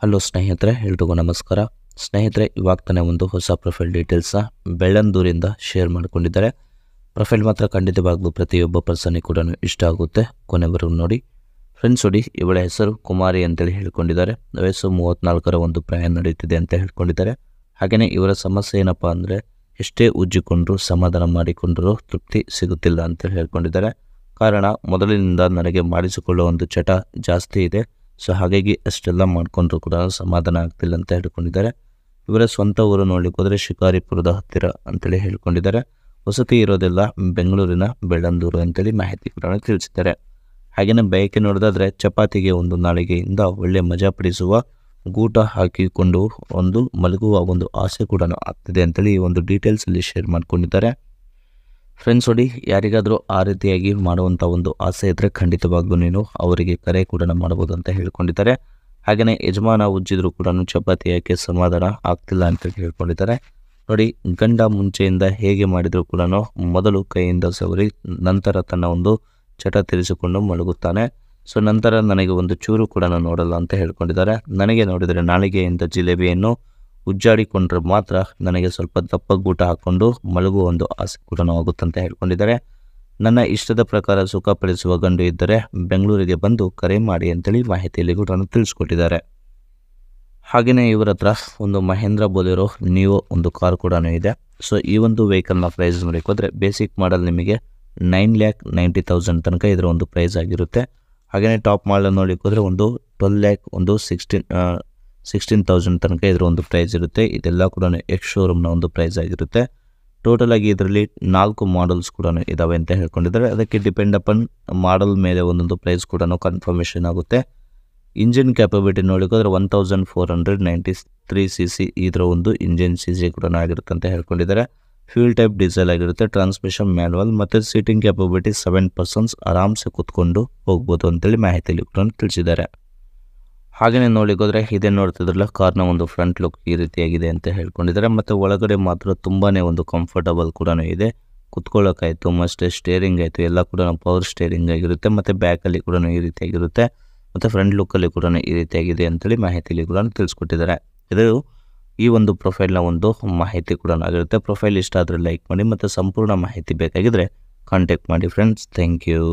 hello ಸ್ನೇಹಿತರೆ ಎಲ್ರಿಗೂ ನಮಸ್ಕಾರ ಸ್ನೇಹಿತರೆ ಇವಾಗ ತಾನೇ ಒಂದು ಹೊಸ ಪ್ರೊಫೈಲ್ ಡೀಟೇಲ್ಸ್ನ ಬೆಳ್ಳಂದೂರಿಂದ ಶೇರ್ ಮಾಡಿಕೊಂಡಿದ್ದಾರೆ ಪ್ರೊಫೈಲ್ ಮಾತ್ರ ಖಂಡಿತವಾಗ್ಲೂ ಪ್ರತಿಯೊಬ್ಬ ಪರ್ಸನಿಗೆ ಕೂಡ ಇಷ್ಟ ಆಗುತ್ತೆ ಕೊನೆವರೆಗೂ ನೋಡಿ ಫ್ರೆಂಡ್ಸ್ ನೋಡಿ ಇವಳ ಹೆಸರು ಕುಮಾರಿ ಅಂತೇಳಿ ಹೇಳ್ಕೊಂಡಿದ್ದಾರೆ ವಯಸ್ಸು ಮೂವತ್ತ್ನಾಲ್ಕರ ಒಂದು ಪ್ರಯಾಣ ನಡೆಯುತ್ತಿದೆ ಅಂತ ಹೇಳ್ಕೊಂಡಿದ್ದಾರೆ ಹಾಗೆಯೇ ಇವರ ಸಮಸ್ಯೆ ಏನಪ್ಪ ಅಂದರೆ ಎಷ್ಟೇ ಉಜ್ಜಿಕೊಂಡ್ರೂ ಸಮಾಧಾನ ಮಾಡಿಕೊಂಡರೂ ತೃಪ್ತಿ ಸಿಗುತ್ತಿಲ್ಲ ಅಂತೇಳಿ ಹೇಳ್ಕೊಂಡಿದ್ದಾರೆ ಕಾರಣ ಮೊದಲಿನಿಂದ ನನಗೆ ಮಾಡಿಸಿಕೊಳ್ಳುವ ಒಂದು ಚಟ ಜಾಸ್ತಿ ಇದೆ ಸೊ ಹಾಗಾಗಿ ಅಷ್ಟೆಲ್ಲ ಮಾಡಿಕೊಂಡ್ರು ಕೂಡ ಸಮಾಧಾನ ಆಗ್ತಿಲ್ಲ ಅಂತ ಹೇಳ್ಕೊಂಡಿದ್ದಾರೆ ಇವರ ಸ್ವಂತ ಊರು ನೋಡ್ಲಿಕ್ಕೆ ಹೋದರೆ ಶಿಕಾರಿಪುರದ ಹತ್ತಿರ ಅಂತೇಳಿ ಹೇಳ್ಕೊಂಡಿದ್ದಾರೆ ವಸತಿ ಇರೋದೆಲ್ಲ ಬೆಂಗಳೂರಿನ ಬೆಳ್ಳಂದೂರು ಅಂತೇಳಿ ಮಾಹಿತಿ ಕೂಡ ತಿಳಿಸಿದ್ದಾರೆ ಹಾಗೆಯೇ ಬಯಕೆ ನೋಡೋದಾದರೆ ಚಪಾತಿಗೆ ಒಂದು ನಾಳಿಗೆಯಿಂದ ಒಳ್ಳೆ ಮಜಾ ಪಡಿಸುವ ಗೂಟ ಹಾಕಿಕೊಂಡು ಒಂದು ಮಲಗುವ ಒಂದು ಆಸೆ ಕೂಡ ಆಗ್ತಿದೆ ಅಂತೇಳಿ ಒಂದು ಡೀಟೇಲ್ಸಲ್ಲಿ ಶೇರ್ ಮಾಡ್ಕೊಂಡಿದ್ದಾರೆ ಫ್ರೆಂಡ್ಸ್ ನೋಡಿ ಯಾರಿಗಾದರೂ ಆ ರೀತಿಯಾಗಿ ಮಾಡುವಂಥ ಒಂದು ಆಸೆ ಇದ್ದರೆ ಖಂಡಿತವಾಗ್ಲೂ ನೀನು ಅವರಿಗೆ ಕರೆ ಕೂಡ ಮಾಡ್ಬೋದು ಅಂತ ಹೇಳ್ಕೊಂಡಿದ್ದಾರೆ ಹಾಗೆಯೇ ಯಜಮಾನ ಉಜ್ಜಿದ್ರು ಕೂಡ ಚಪಾತಿ ಯಾಕೆ ಸಮಾಧಾನ ಆಗ್ತಿಲ್ಲ ಅಂತ ಹೇಳ್ಕೊಂಡಿದ್ದಾರೆ ನೋಡಿ ಗಂಡ ಮುಂಚೆಯಿಂದ ಹೇಗೆ ಮಾಡಿದರೂ ಕೂಡ ಮೊದಲು ಕೈಯಿಂದ ಸವರಿ ನಂತರ ತನ್ನ ಒಂದು ಚಟ ತೀರಿಸಿಕೊಂಡು ಮಲಗುತ್ತಾನೆ ಸೊ ನಂತರ ನನಗೆ ಒಂದು ಚೂರು ಕೂಡ ನೋಡಲ್ಲ ಅಂತ ಹೇಳ್ಕೊಂಡಿದ್ದಾರೆ ನನಗೆ ನೋಡಿದರೆ ನಾಳಿಗೆಯಿಂದ ಜಿಲೇಬಿಯನ್ನು ಉಜ್ಜಾಡಿಕೊಂಡ್ರೆ ಮಾತ್ರ ನನಗೆ ಸ್ವಲ್ಪ ದಪ್ಪ ಗೂಟ ಹಾಕ್ಕೊಂಡು ಮಲಗುವ ಒಂದು ಆಸೆ ಕೂಡ ಆಗುತ್ತಂತ ಹೇಳ್ಕೊಂಡಿದ್ದಾರೆ ನನ್ನ ಇಷ್ಟದ ಪ್ರಕಾರ ಸುಖಪಡಿಸುವ ಗಂಡು ಇದ್ದರೆ ಬೆಂಗಳೂರಿಗೆ ಬಂದು ಕರೆ ಮಾಡಿ ಅಂತೇಳಿ ಮಾಹಿತಿಯಲ್ಲಿ ಕೂಡ ತಿಳಿಸ್ಕೊಟ್ಟಿದ್ದಾರೆ ಹಾಗೆಯೇ ಇವರ ಹತ್ರ ಒಂದು ಮಹೇಂದ್ರ ಬೋಲಿರೋ ನೀವೋ ಒಂದು ಕಾರ್ ಕೂಡ ಇದೆ ಸೊ ಈ ಒಂದು ವೆಹಿಕಲ್ನ ಪ್ರೈಸ್ ನೋಡಕ್ಕೆ ಬೇಸಿಕ್ ಮಾಡಲ್ ನಿಮಗೆ ನೈನ್ ಲ್ಯಾಕ್ ನೈಂಟಿ ತೌಸಂಡ್ ತನಕ ಇದರ ಒಂದು ಪ್ರೈಸ್ ಆಗಿರುತ್ತೆ ಹಾಗೆಯೇ ಟಾಪ್ ಮಾಡಲ್ ನೋಡಿಕೋದ್ರೆ ಒಂದು ಟ್ವೆಲ್ ಲ್ಯಾಕ್ ಒಂದು ಸಿಕ್ಸ್ಟೀನ್ ಸಿಕ್ಸ್ಟೀನ್ ತೌಸಂಡ್ ತನಕ ಇದರ ಒಂದು ಪ್ರೈಸ್ ಇರುತ್ತೆ ಇದೆಲ್ಲ ಕೂಡ ಎಕ್ಸ್ ಶೋರೂಮ್ನ ಒಂದು ಪ್ರೈಸ್ ಆಗಿರುತ್ತೆ ಟೋಟಲ್ ಆಗಿ ಇದರಲ್ಲಿ ನಾಲ್ಕು ಮಾಡಲ್ಸ್ ಕೂಡ ಇದಾವೆ ಅಂತ ಹೇಳ್ಕೊಂಡಿದ್ದಾರೆ ಅದಕ್ಕೆ ಡಿಪೆಂಡ್ ಅಪನ್ ಮಾಡಲ್ ಮೇಲೆ ಒಂದೊಂದು ಪ್ರೈಸ್ ಕೂಡ ಕನ್ಫರ್ಮೇಷನ್ ಆಗುತ್ತೆ ಇಂಜಿನ್ ಕ್ಯಾಪಬಿಲಿಟಿ ನೋಡಿಕೋದ್ರೆ one thousand four hundred ninety three C C ಇದರ ಒಂದು ಇಂಜಿನ್ ಸಿ ಸಿ ಕೂಡ ಆಗಿರುತ್ತೆ ಅಂತ ಹೇಳ್ಕೊಂಡಿದ್ದಾರೆ ಫ್ಯೂಲ್ ಟೈಪ್ ಡೀಸೆಲ್ ಆಗಿರುತ್ತೆ ಟ್ರಾನ್ಸ್ಮಿಷನ್ ಮ್ಯಾನುವಲ್ ಮತ್ತು ಸೀಟಿಂಗ್ ಕ್ಯಾಪಬಿಲಿಟಿ ಸೆವೆನ್ ಪರ್ಸನ್ಸ್ ಆರಾಮ್ಸೆ ಕೂತ್ಕೊಂಡು ಹೋಗ್ಬೋದು ಅಂತೇಳಿ ಮಾಹಿತಿಯಲ್ಲಿ ಕೂಡ ತಿಳಿಸಿದ್ದಾರೆ ಹಾಗೆಯೇ ನೋಡಿಗೋದ್ರೆ ಇದೇ ನೋಡ್ತಿದ್ರಲ್ಲ ಕಾರ್ನ ಒಂದು ಫ್ರಂಟ್ ಲುಕ್ ಈ ರೀತಿಯಾಗಿದೆ ಅಂತ ಹೇಳ್ಕೊಂಡಿದ್ದಾರೆ ಮತ್ತು ಒಳಗಡೆ ಮಾತ್ರ ತುಂಬಾ ಒಂದು ಕಂಫರ್ಟಬಲ್ ಕೂಡ ಇದೆ ಕುತ್ಕೊಳ್ಳೋಕ್ಕಾಯಿತು ಮತ್ತೆ ಸ್ಟೇರಿಂಗ್ ಆಯಿತು ಎಲ್ಲ ಕೂಡ ಪವರ್ ಸ್ಟೇರಿಂಗ್ ಆಗಿರುತ್ತೆ ಮತ್ತು ಬ್ಯಾಕಲ್ಲಿ ಕೂಡ ಈ ರೀತಿಯಾಗಿರುತ್ತೆ ಮತ್ತು ಫ್ರಂಟ್ ಲುಕ್ಕಲ್ಲಿ ಕೂಡ ಈ ರೀತಿಯಾಗಿದೆ ಅಂತೇಳಿ ಮಾಹಿತಿಯಲ್ಲಿ ಕೂಡ ತಿಳಿಸ್ಕೊಟ್ಟಿದ್ದಾರೆ ಇದು ಈ ಒಂದು ಪ್ರೊಫೈಲ್ನ ಒಂದು ಮಾಹಿತಿ ಕೂಡ ಆಗಿರುತ್ತೆ ಪ್ರೊಫೈಲ್ ಇಷ್ಟ ಆದರೆ ಲೈಕ್ ಮಾಡಿ ಮತ್ತು ಸಂಪೂರ್ಣ ಮಾಹಿತಿ ಬೇಕಾಗಿದ್ದರೆ ಕಾಂಟ್ಯಾಕ್ಟ್ ಮಾಡಿ ಫ್ರೆಂಡ್ಸ್ ಥ್ಯಾಂಕ್ ಯು